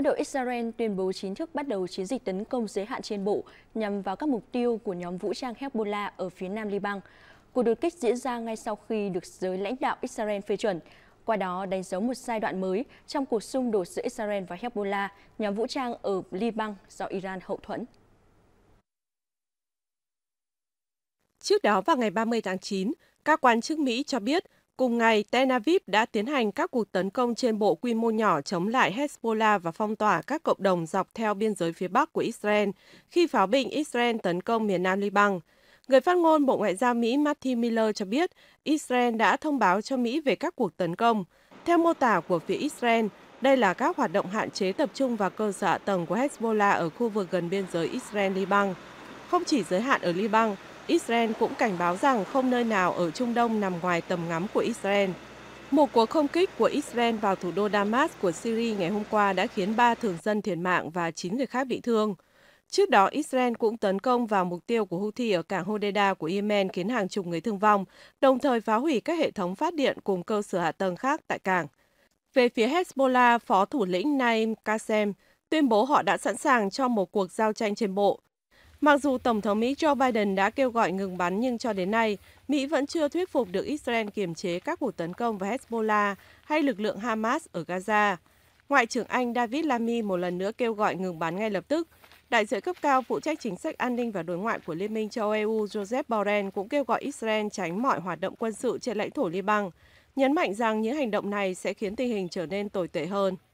quân đội Israel tuyên bố chính thức bắt đầu chiến dịch tấn công giới hạn trên bộ nhằm vào các mục tiêu của nhóm vũ trang Hezbollah ở phía nam Liban. Cuộc đột kích diễn ra ngay sau khi được giới lãnh đạo Israel phê chuẩn, qua đó đánh dấu một giai đoạn mới trong cuộc xung đột giữa Israel và Hezbollah, nhóm vũ trang ở Liban do Iran hậu thuẫn. Trước đó vào ngày 30 tháng 9, các quan chức Mỹ cho biết Cùng ngày, Tel Aviv đã tiến hành các cuộc tấn công trên bộ quy mô nhỏ chống lại Hezbollah và phong tỏa các cộng đồng dọc theo biên giới phía Bắc của Israel khi pháo binh Israel tấn công miền Nam Liban. Người phát ngôn Bộ Ngoại giao Mỹ Matthew Miller cho biết Israel đã thông báo cho Mỹ về các cuộc tấn công. Theo mô tả của phía Israel, đây là các hoạt động hạn chế tập trung vào cơ sở tầng của Hezbollah ở khu vực gần biên giới Israel-Liban. Không chỉ giới hạn ở Liban, Israel cũng cảnh báo rằng không nơi nào ở Trung Đông nằm ngoài tầm ngắm của Israel. Một cuộc không kích của Israel vào thủ đô Damas của Syria ngày hôm qua đã khiến 3 thường dân thiệt mạng và 9 người khác bị thương. Trước đó, Israel cũng tấn công vào mục tiêu của Houthi ở cảng Hodeida của Yemen khiến hàng chục người thương vong, đồng thời phá hủy các hệ thống phát điện cùng cơ sở hạ tầng khác tại cảng. Về phía Hezbollah, phó thủ lĩnh Naim Qasem tuyên bố họ đã sẵn sàng cho một cuộc giao tranh trên bộ. Mặc dù Tổng thống Mỹ Joe Biden đã kêu gọi ngừng bắn nhưng cho đến nay, Mỹ vẫn chưa thuyết phục được Israel kiềm chế các cuộc tấn công vào Hezbollah hay lực lượng Hamas ở Gaza. Ngoại trưởng Anh David Lammy một lần nữa kêu gọi ngừng bắn ngay lập tức. Đại diện cấp cao phụ trách chính sách an ninh và đối ngoại của Liên minh châu Âu Joseph Borrell cũng kêu gọi Israel tránh mọi hoạt động quân sự trên lãnh thổ Liban, nhấn mạnh rằng những hành động này sẽ khiến tình hình trở nên tồi tệ hơn.